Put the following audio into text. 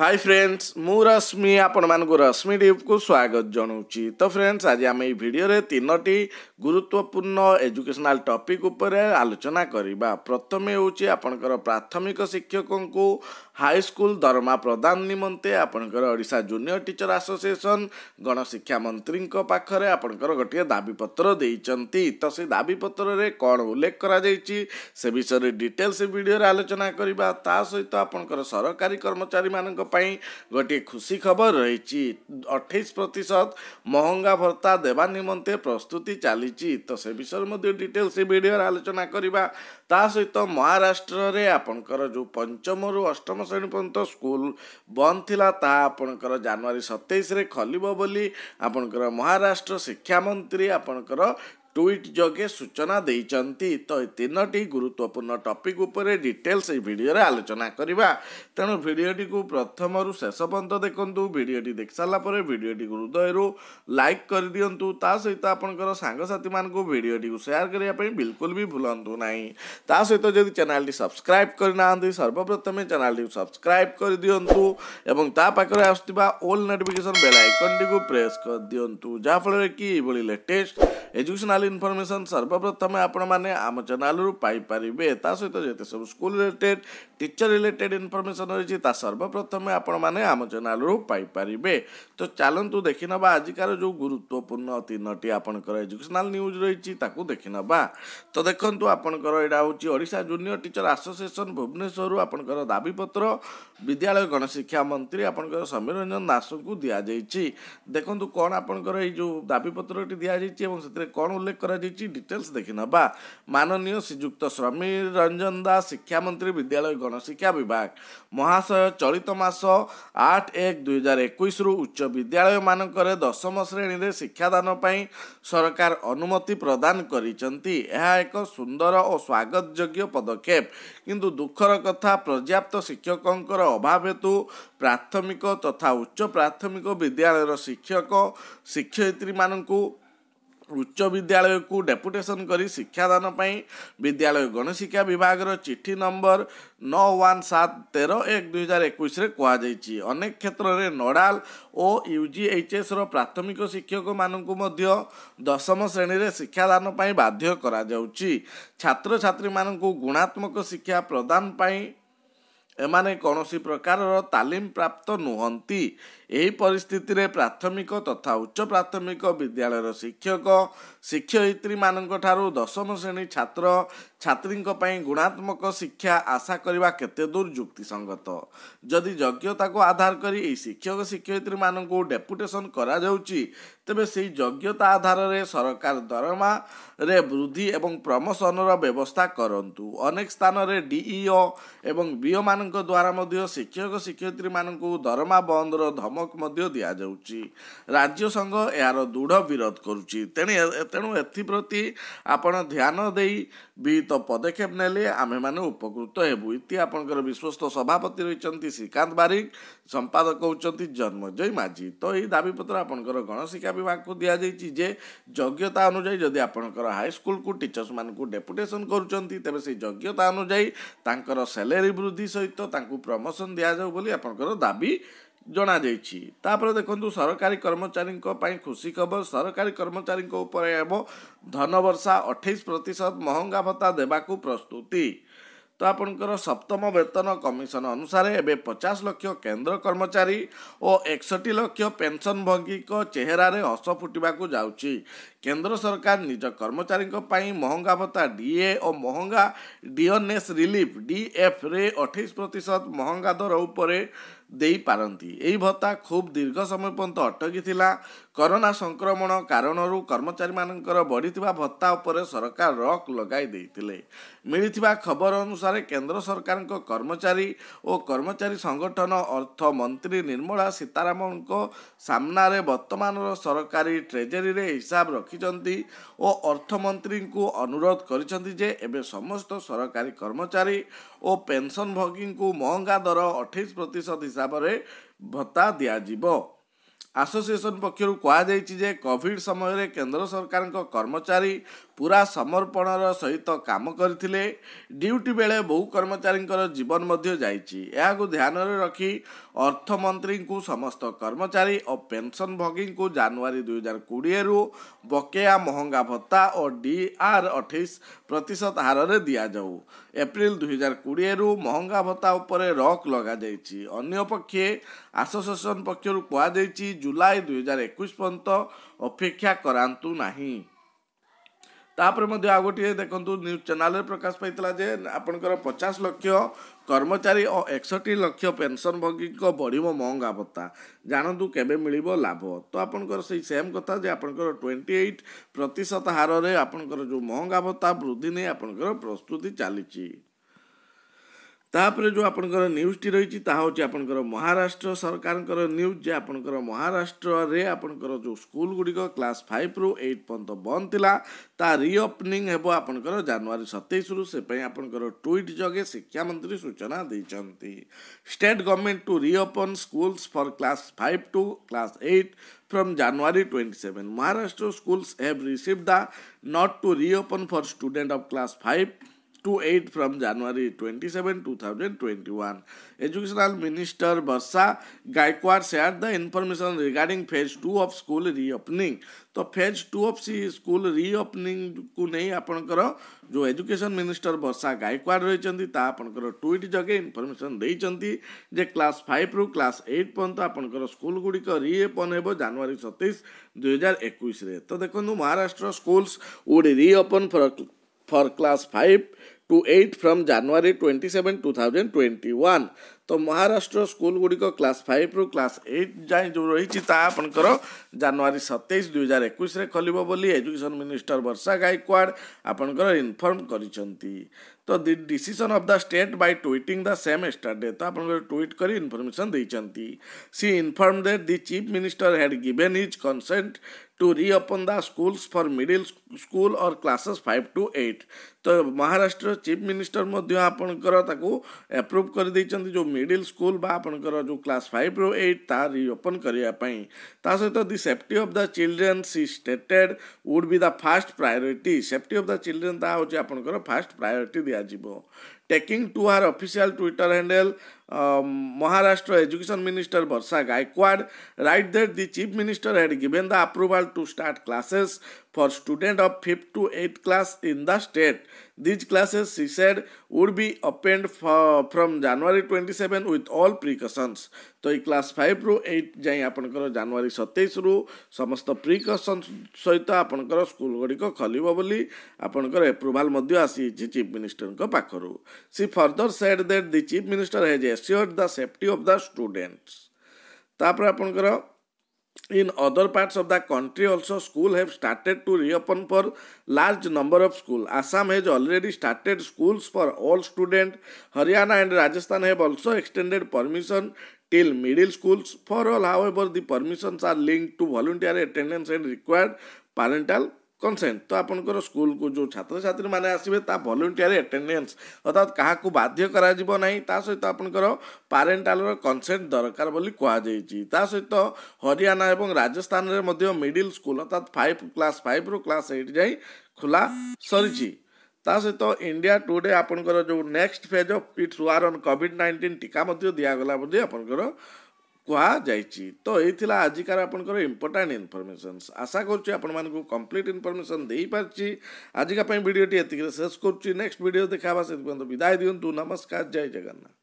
High friends ମୁଁ ରଶ୍ମି ଆପଣମାନଙ୍କୁ ରଶ୍ମି ଡିପ୍କୁ ସ୍ୱାଗତ ଜଣାଉଛି ତ ଫ୍ରେଣ୍ଡସ୍ ଆଜି ଆମେ ଏଇ ଭିଡ଼ିଓରେ ତିନୋଟି ଗୁରୁତ୍ୱପୂର୍ଣ୍ଣ ଏଜୁକେସନାଲ୍ ଟପିକ୍ ଉପରେ ଆଲୋଚନା କରିବା ପ୍ରଥମେ ହେଉଛି ଆପଣଙ୍କର ପ୍ରାଥମିକ ଶିକ୍ଷକଙ୍କୁ ହାଇସ୍କୁଲ ଦରମା ପ୍ରଦାନ ନିମନ୍ତେ ଆପଣଙ୍କର ଓଡ଼ିଶା ଜୁନିୟର ଟିଚର ଆସୋସିଏସନ୍ ଗଣଶିକ୍ଷା ମନ୍ତ୍ରୀଙ୍କ ପାଖରେ ଆପଣଙ୍କର ଗୋଟିଏ ଦାବିପତ୍ର ଦେଇଛନ୍ତି ତ ସେ ଦାବିପତ୍ରରେ କ'ଣ ଉଲ୍ଲେଖ କରାଯାଇଛି ସେ ବିଷୟରେ ଡିଟେଲ୍ସ ଭିଡ଼ିଓରେ ଆଲୋଚନା କରିବା ତା ସହିତ ଆପଣଙ୍କର ସରକାରୀ କର୍ମଚାରୀମାନଙ୍କ ପାଇଁ ଗୋଟିଏ ଖୁସି ଖବର ରହିଛି ଅଠେଇଶ ପ୍ରତିଶତ ମହଙ୍ଗା ଭତ୍ତା ଦେବା ନିମନ୍ତେ ପ୍ରସ୍ତୁତି ଚାଲିଛି ତ ସେ ବିଷୟରେ ମଧ୍ୟ ଡିଟେଲ୍ସ ଭିଡ଼ିଓରେ ଆଲୋଚନା କରିବା ତା ସହିତ ମହାରାଷ୍ଟ୍ରରେ ଆପଣଙ୍କର ଯେଉଁ ପଞ୍ଚମରୁ ଅଷ୍ଟମ ଶ୍ରେଣୀ ପର୍ଯ୍ୟନ୍ତ ସ୍କୁଲ ବନ୍ଦ ଥିଲା ତାହା ଆପଣଙ୍କର ଜାନୁଆରୀ ସତେଇଶରେ ଖୋଲିବ ବୋଲି ଆପଣଙ୍କର ମହାରାଷ୍ଟ୍ର ଶିକ୍ଷାମନ୍ତ୍ରୀ ଆପଣଙ୍କର টুইট যোগে সূচনা দিয়েছেন তো এই তিনোটি গুরুত্বপূর্ণ টপিক উপরে ডিটেলস এই ভিডিওরে আলোচনা করা তেমন ভিডিওটি প্রথমর শেষ পর্যন্ত দেখুন ভিডিওটি দেখি সারা পরে ভিডিওটি হৃদয় লাইক করে দিও তা সহ আপনার সাংসাথী মানুষ ভিডিওটি সেয়ার করা বিলকুল বি ভুলতু না তা সহ যদি চ্যানেলটি সবসক্রাইব করে না সর্বপ্রথমে চ্যানেলটি সবসক্রাইব করে দিও এবং তা পাখে আসুক ওল নোটিফিকেসন বেল আইকনটি প্রেস করে দিও যা ফলে কি এইভাবে লেটেস্ট এজুকেশনাল ଟୋଟାଲ୍ ଇନଫର୍ମେସନ୍ ସର୍ବପ୍ରଥମେ ଆପଣମାନେ ଆମ ଚ୍ୟାନେଲ୍ରୁ ପାଇପାରିବେ ତା ସହିତ ଯେତେ ସବୁ school related teacher related information ରହିଛି ତା ସର୍ବପ୍ରଥମେ ଆପଣମାନେ ଆମ ଚ୍ୟାନେଲ୍ରୁ ପାଇପାରିବେ ତ ଚାଲନ୍ତୁ ଦେଖିନେବା ଆଜିକାର ଯେଉଁ ଗୁରୁତ୍ୱପୂର୍ଣ୍ଣ ତିନୋଟି ଆପଣଙ୍କର ଏଜୁକେସନାଲ୍ ନ୍ୟୁଜ୍ ରହିଛି ତାକୁ ଦେଖିନେବା ତ ଦେଖନ୍ତୁ ଆପଣଙ୍କର ଏଇଟା ହେଉଛି ଓଡ଼ିଶା ଜୁନିୟର୍ ଟିଚର୍ ଆସୋସିଏସନ୍ ଭୁବନେଶ୍ୱରରୁ ଆପଣଙ୍କର ଦାବିପତ୍ର ବିଦ୍ୟାଳୟ ଗଣଶିକ୍ଷା ମନ୍ତ୍ରୀ ଆପଣଙ୍କର ସମୀର ରଞ୍ଜନ ଦାସଙ୍କୁ ଦିଆଯାଇଛି ଦେଖନ୍ତୁ କ'ଣ ଆପଣଙ୍କର ଏଇ ଯେଉଁ ଦାବିପତ୍ରଟି ଦିଆଯାଇଛି ଏବଂ ସେଥିରେ କ'ଣ ଉଲ୍ଲେଖ ଉଲ୍ଲେଖ କରାଯାଇଛି ଡିଟେଲ୍ସ ଦେଖିନେବା ମାନନୀୟ ଶ୍ରୀଯୁକ୍ତ ଶ୍ରମୀ ରଞ୍ଜନ ଦାସ ଶିକ୍ଷାମନ୍ତ୍ରୀ ବିଦ୍ୟାଳୟ ଗଣଶିକ୍ଷା ବିଭାଗ ମହାଶୟ ଚଳିତ ମାସ ଆଠ ଏକ ଦୁଇ ହଜାର ଏକୋଇଶରୁ ଉଚ୍ଚ ବିଦ୍ୟାଳୟମାନଙ୍କରେ ଦଶମ ଶ୍ରେଣୀରେ ଶିକ୍ଷାଦାନ ପାଇଁ ସରକାର ଅନୁମତି ପ୍ରଦାନ କରିଛନ୍ତି ଏହା ଏକ ସୁନ୍ଦର ଓ ସ୍ୱାଗତଯୋଗ୍ୟ ପଦକ୍ଷେପ କିନ୍ତୁ ଦୁଃଖର କଥା ପର୍ଯ୍ୟାପ୍ତ ଶିକ୍ଷକଙ୍କର ଅଭାବ ହେତୁ ପ୍ରାଥମିକ ତଥା ଉଚ୍ଚ ପ୍ରାଥମିକ ବିଦ୍ୟାଳୟର ଶିକ୍ଷକ ଶିକ୍ଷୟିତ୍ରୀମାନଙ୍କୁ ଉଚ୍ଚ ବିଦ୍ୟାଳୟକୁ ଡେପୁଟେସନ୍ କରି ଶିକ୍ଷାଦାନ ପାଇଁ ବିଦ୍ୟାଳୟ ଗଣଶିକ୍ଷା ବିଭାଗର ଚିଠି ନମ୍ବର ନଅ ୱାନ୍ ସାତ ତେର ଏକ ଦୁଇ ହଜାର ଏକୋଇଶରେ କୁହାଯାଇଛି ଅନେକ କ୍ଷେତ୍ରରେ ନଡ଼ାଲ ଓ ୟୁ ଜି ଏଚ୍ ଏସ୍ର ପ୍ରାଥମିକ ଶିକ୍ଷକମାନଙ୍କୁ ମଧ୍ୟ ଦଶମ ଶ୍ରେଣୀରେ ଶିକ୍ଷାଦାନ ପାଇଁ ବାଧ୍ୟ କରାଯାଉଛି ଛାତ୍ରଛାତ୍ରୀମାନଙ୍କୁ ଗୁଣାତ୍ମକ ଶିକ୍ଷା ପ୍ରଦାନ ପାଇଁ ଏମାନେ କୌଣସି ପ୍ରକାରର ତାଲିମ ପ୍ରାପ୍ତ ନୁହନ୍ତି ଏହି ପରିସ୍ଥିତିରେ ପ୍ରାଥମିକ ତଥା ଉଚ୍ଚ ପ୍ରାଥମିକ ବିଦ୍ୟାଳୟର ଶିକ୍ଷକ ଶିକ୍ଷୟିତ୍ରୀମାନଙ୍କ ଠାରୁ ଦଶମ ଶ୍ରେଣୀ ଛାତ୍ର ଛାତ୍ରୀଙ୍କ ପାଇଁ ଗୁଣାତ୍ମକ ଶିକ୍ଷା ଆଶା କରିବା କେତେ ଦୂର ଯୁକ୍ତିସଙ୍ଗତ ଯଦି ଯୋଗ୍ୟତାକୁ ଆଧାର କରି ଏହି ଶିକ୍ଷକ ଶିକ୍ଷୟିତ୍ରୀମାନଙ୍କୁ ଡେପୁଟେସନ୍ କରାଯାଉଛି ତେବେ ସେହି ଯୋଗ୍ୟତା ଆଧାରରେ ସରକାର ଦରମାରେ ବୃଦ୍ଧି ଏବଂ ପ୍ରମୋସନର ବ୍ୟବସ୍ଥା କରନ୍ତୁ ଅନେକ ସ୍ଥାନରେ ଡିଇଓ ଏବଂ ବିଓମାନଙ୍କ ଦ୍ୱାରା ମଧ୍ୟ ଶିକ୍ଷକ ଶିକ୍ଷୟିତ୍ରୀମାନଙ୍କୁ ଦରମା ବନ୍ଦର ଧମ ଧମକ ମଧ୍ୟ ଦିଆଯାଉଛି ରାଜ୍ୟ ସଂଘ ଏହାର ଦୃଢ଼ ବିରୋଧ କରୁଛି ତେଣୁ ତେଣୁ ଏଥିପ୍ରତି ଆପଣ ଧ୍ୟାନ ଦେଇ ବିହିତ ପଦକ୍ଷେପ ନେଲେ ଆମେମାନେ ଉପକୃତ ହେବୁ ଇତି ଆପଣଙ୍କର ବିଶ୍ୱସ୍ତ ସଭାପତି ରହିଛନ୍ତି ଶ୍ରୀକାନ୍ତ ବାରିକ ସମ୍ପାଦକ ହେଉଛନ୍ତି ଜନ୍ମଜୟୀ ମାଝି ତ ଏହି ଦାବିପତ୍ର ଆପଣଙ୍କର ଗଣଶିକ୍ଷା ବିଭାଗକୁ ଦିଆଯାଇଛି ଯେ ଯୋଗ୍ୟତା ଅନୁଯାୟୀ ଯଦି ଆପଣଙ୍କର ହାଇସ୍କୁଲକୁ ଟିଚର୍ସ ମାନଙ୍କୁ ଡେପୁଟେସନ୍ କରୁଛନ୍ତି ତେବେ ସେ ଯୋଗ୍ୟତା ଅନୁଯାୟୀ ତାଙ୍କର ସାଲେରୀ ବୃଦ୍ଧି ସହିତ ତାଙ୍କୁ ପ୍ରମୋସନ୍ ଦିଆଯାଉ ବୋଲି ଆପଣଙ୍କର ଦାବି ଜଣାଯାଇଛି ତାପରେ ଦେଖନ୍ତୁ ସରକାରୀ କର୍ମଚାରୀଙ୍କ ପାଇଁ ଖୁସି ଖବର ସରକାରୀ କର୍ମଚାରୀଙ୍କ ଉପରେ ହେବ ଧନବର୍ଷା ଅଠେଇଶ ପ୍ରତିଶତ ମହଙ୍ଗା ଭତ୍ତା ଦେବାକୁ ପ୍ରସ୍ତୁତି ତ ଆପଣଙ୍କର ସପ୍ତମ ବେତନ କମିଶନ ଅନୁସାରେ ଏବେ ପଚାଶ ଲକ୍ଷ କେନ୍ଦ୍ର କର୍ମଚାରୀ ଓ ଏକଷଠି ଲକ୍ଷ ପେନ୍ସନ୍ ଭଙ୍ଗୀଙ୍କ ଚେହେରାରେ ହସ ଫୁଟିବାକୁ ଯାଉଛି କେନ୍ଦ୍ର ସରକାର ନିଜ କର୍ମଚାରୀଙ୍କ ପାଇଁ ମହଙ୍ଗା ଭତ୍ତା ଡିଏ ଓ ମହଙ୍ଗା ଡିଅନ୍ଏସ୍ ରିଲିଫ୍ ଡିଏଫ୍ରେ ଅଠେଇଶ ପ୍ରତିଶତ ମହଙ୍ଗା ଦର ଉପରେ ଦେଇପାରନ୍ତି ଏହି ଭତ୍ତା ଖୁବ୍ ଦୀର୍ଘ ସମୟ ପର୍ଯ୍ୟନ୍ତ ଅଟକି ଥିଲା କରୋନା ସଂକ୍ରମଣ କାରଣରୁ କର୍ମଚାରୀମାନଙ୍କର ବଢ଼ିଥିବା ଭତ୍ତା ଉପରେ ସରକାର ରକ୍ ଲଗାଇ ଦେଇଥିଲେ ମିଳିଥିବା ଖବର ଅନୁସାରେ କେନ୍ଦ୍ର ସରକାରଙ୍କ କର୍ମଚାରୀ ଓ କର୍ମଚାରୀ ସଂଗଠନ ଅର୍ଥମନ୍ତ୍ରୀ ନିର୍ମଳା ସୀତାରମଣଙ୍କ ସାମ୍ନାରେ ବର୍ତ୍ତମାନର ସରକାରୀ ଟ୍ରେଜେରୀରେ ହିସାବ ରଖ ରଖିଛନ୍ତି ଓ ଅର୍ଥମନ୍ତ୍ରୀଙ୍କୁ ଅନୁରୋଧ କରିଛନ୍ତି ଯେ ଏବେ ସମସ୍ତ ସରକାରୀ କର୍ମଚାରୀ ଓ ପେନ୍ସନ୍ ଭୋଗୀଙ୍କୁ ମହଙ୍ଗା ଦର ଅଠେଇଶ ପ୍ରତିଶତ ହିସାବରେ ଭତ୍ତା ଦିଆଯିବ ଆସୋସିଏସନ୍ ପକ୍ଷରୁ କୁହାଯାଇଛି ଯେ କୋଭିଡ଼ ସମୟରେ କେନ୍ଦ୍ର ସରକାରଙ୍କ କର୍ମଚାରୀ ପୁରା ସମର୍ପଣର ସହିତ କାମ କରିଥିଲେ ଡ୍ୟୁଟି ବେଳେ ବହୁ କର୍ମଚାରୀଙ୍କର ଜୀବନ ମଧ୍ୟ ଯାଇଛି ଏହାକୁ ଧ୍ୟାନରେ ରଖି ଅର୍ଥମନ୍ତ୍ରୀଙ୍କୁ ସମସ୍ତ କର୍ମଚାରୀ ଓ ପେନ୍ସନ୍ ଭଗୀଙ୍କୁ ଜାନୁଆରୀ ଦୁଇହଜାର କୋଡ଼ିଏରୁ ବକେୟା ମହଙ୍ଗା ଭତ୍ତା ଓ ଡି ଆର୍ ଅଠେଇଶ ପ୍ରତିଶତ ହାରରେ ଦିଆଯାଉ ଏପ୍ରିଲ ଦୁଇହଜାର କୋଡ଼ିଏରୁ ମହଙ୍ଗା ଭତ୍ତା ଉପରେ ରକ୍ ଲଗାଯାଇଛି ଅନ୍ୟପକ୍ଷେ ଆସୋସିଏସନ୍ ପକ୍ଷରୁ କୁହାଯାଇଛି ଜୁଲାଇ ଦୁଇହଜାର ଏକୋଇଶ ପର୍ଯ୍ୟନ୍ତ ଅପେକ୍ଷା କରାନ୍ତୁ ନାହିଁ ତାପରେ ମଧ୍ୟ ଆଉ ଗୋଟିଏ ଦେଖନ୍ତୁ ନ୍ୟୁଜ୍ ଚ୍ୟାନେଲରେ ପ୍ରକାଶ ପାଇଥିଲା ଯେ ଆପଣଙ୍କର ପଚାଶ ଲକ୍ଷ କର୍ମଚାରୀ ଓ ଏକଷଠି ଲକ୍ଷ ପେନ୍ସନ୍ ଭଗୀଙ୍କ ବଢ଼ିବ ମହଙ୍ଗା ଭତ୍ତା ଜାଣନ୍ତୁ କେବେ ମିଳିବ ଲାଭ ତ ଆପଣଙ୍କର ସେଇ ସେମ୍ କଥା ଯେ ଆପଣଙ୍କର ଟ୍ୱେଣ୍ଟି ଏଇଟ୍ ପ୍ରତିଶତ ହାରରେ ଆପଣଙ୍କର ଯେଉଁ ମହଙ୍ଗା ଭତ୍ତା ବୃଦ୍ଧି ନେଇ ଆପଣଙ୍କର ପ୍ରସ୍ତୁତି ଚାଲିଛି ତାପରେ ଯେଉଁ ଆପଣଙ୍କର ନ୍ୟୁଜ୍ଟି ରହିଛି ତାହା ହେଉଛି ଆପଣଙ୍କର ମହାରାଷ୍ଟ୍ର ସରକାରଙ୍କର ନ୍ୟୁଜ୍ ଯେ ଆପଣଙ୍କର ମହାରାଷ୍ଟ୍ରରେ ଆପଣଙ୍କର ଯେଉଁ ସ୍କୁଲ୍ଗୁଡ଼ିକ କ୍ଲାସ୍ ଫାଇଭ୍ରୁ ଏଇଟ୍ ପର୍ଯ୍ୟନ୍ତ ବନ୍ଦ ଥିଲା ତା ରିଓପନିଂ ହେବ ଆପଣଙ୍କର ଜାନୁଆରୀ ସତେଇଶରୁ ସେ ପାଇଁ ଆପଣଙ୍କର ଟ୍ୱିଟ୍ ଯୋଗେ ଶିକ୍ଷାମନ୍ତ୍ରୀ ସୂଚନା ଦେଇଛନ୍ତି state government to reopen schools for class five to class eight from January twenty seven Maharashtra schools have receive the nod to reopen for student of class five to 8 from January 27, 2021. Educational Minister Barsa Gaikwad shared the information regarding phase 2 of school reopening. तो phase two of सी school reopening को नहीं ଆପଣଙ୍କର जो education minister ବର୍ଷା ଗାଇକୱାଡ଼ ରହିଛନ୍ତି ତା ଆପଣଙ୍କର ଟ୍ୱିଟ୍ ଯୋଗେ ଇନଫର୍ମେସନ୍ ଦେଇଛନ୍ତି ଯେ କ୍ଲାସ୍ ଫାଇଭରୁ କ୍ଲାସ୍ ଏଇଟ୍ ପର୍ଯ୍ୟନ୍ତ ଆପଣଙ୍କର ସ୍କୁଲ ଗୁଡ଼ିକ ରିଓପନ୍ ହେବ ଜାନୁଆରୀ ସତେଇଶ ଦୁଇହଜାର ଏକୋଇଶରେ ତ ଦେଖନ୍ତୁ Maharashtra schools would reopen for for class 5 to 8 from January 27, 2021. तो महाराष्ट्र स्कूल କ୍ଲାସ୍ ଫାଇଭ୍ରୁ କ୍ଲାସ୍ ଏଇଟ୍ ଯାଏଁ ଯେଉଁ ରହିଛି ତାହା ଆପଣଙ୍କର ଜାନୁଆରୀ ସତେଇଶ सतैश दुई हजार एक खोल एजुकेशन मिनिस्टर वर्षा गायकवाड़ ଆପଣଙ୍କର ଇନଫର୍ମ କରିଛନ୍ତି ତ the decision of the state by tweeting the same yesterday ତ ଆପଣଙ୍କର ଟ୍ୱିଟ୍ କରି ଇନଫର୍ମେସନ୍ ଦେଇଛନ୍ତି she inform that the chief minister had given his consent to reopen the schools for middle school or classes 5 to 8 तो Maharashtra chief minister ମଧ୍ୟ ଆପଣଙ୍କର ତାକୁ approve କରିଦେଇଛନ୍ତି ଯେଉଁ ମିଡ଼ିଲ୍ ସ୍କୁଲ ବା ଆପଣଙ୍କର ଯେଉଁ କ୍ଲାସ୍ ଫାଇଭ୍ରୁ ଏଇଟ୍ ତା ରିଓପନ୍ କରିବା ପାଇଁ ତା ସହିତ the safety of the children she stated would be the first priority safety of the children ତାହା ହେଉଛି ଆପଣଙ୍କର ଫାଷ୍ଟ ପ୍ରାୟୋରିଟି ଦିଆଯିବ taking to her official Twitter handle, um, Maharashtra Education Minister Barsa Gaikwad write that the Chief Minister had given the approval to start classes for students of 5th to 8th class in the state. These classes, she said, would be opened for, from January 27 with all precautions. ତ ଏଇ class ଫାଇଭ୍ରୁ eight ଯାଏଁ ଆପଣଙ୍କର ଜାନୁଆରୀ ସତେଇଶରୁ ସମସ୍ତ precaution ସହିତ ଆପଣଙ୍କର ସ୍କୁଲ୍ଗୁଡ଼ିକ ଖୋଲିବ ବୋଲି ଆପଣଙ୍କର ଏପ୍ରୁଭାଲ୍ ମଧ୍ୟ ଆସିଯାଇଛି ଚିଫ୍ ମିନିଷ୍ଟରଙ୍କ ପାଖରୁ she further said that the chief minister has assured the safety of the students ତାପରେ ଆପଣଙ୍କର in other parts of the country also school have started to reopen for large number of school Assam has already started schools for all student Haryana and Rajasthan have also extended permission till middle schools. For all, however, the permissions are linked to voluntary attendance and required parental consent ତ ଆପଣଙ୍କର ସ୍କୁଲକୁ ଯେଉଁ ଛାତ୍ରଛାତ୍ରୀମାନେ ଆସିବେ ତା ଭଲଣ୍ଟିଆର attendance ଅର୍ଥାତ୍ କାହାକୁ ବାଧ୍ୟ କରାଯିବ ନାହିଁ ତା ସହିତ ଆପଣଙ୍କର ପାରେଣ୍ଟାଲର କନସେଣ୍ଟ ଦରକାର ବୋଲି କୁହାଯାଇଛି ତା ସହିତ ହରିୟାଣା ଏବଂ ରାଜସ୍ଥାନରେ ମଧ୍ୟ ମିଡ଼ିଲ୍ ସ୍କୁଲ ଅର୍ଥାତ୍ ଫାଇଭ୍ କ୍ଲାସ୍ ଫାଇଭ୍ରୁ କ୍ଲାସ୍ ଏଇଟ୍ ଯାଇ ଖୋଲା ସରିଛି सहित इंडिया टुडे आपंकर जो नेक्स्ट फेज अफ पिट सुन कॉविड नाइंटीन टीका दिगला आपंकर कहुई तो यही आजिकार आपंकर इम्पोर्टाट इनफर्मेसन आशा करूँ को कंप्लीट इनफर्मेसन दे पार्टी आजिका भिडियो शेष करुच्ची नेक्स्ट भिडियो देखा से विदाय दिंतु नमस्कार जय जगन्नाथ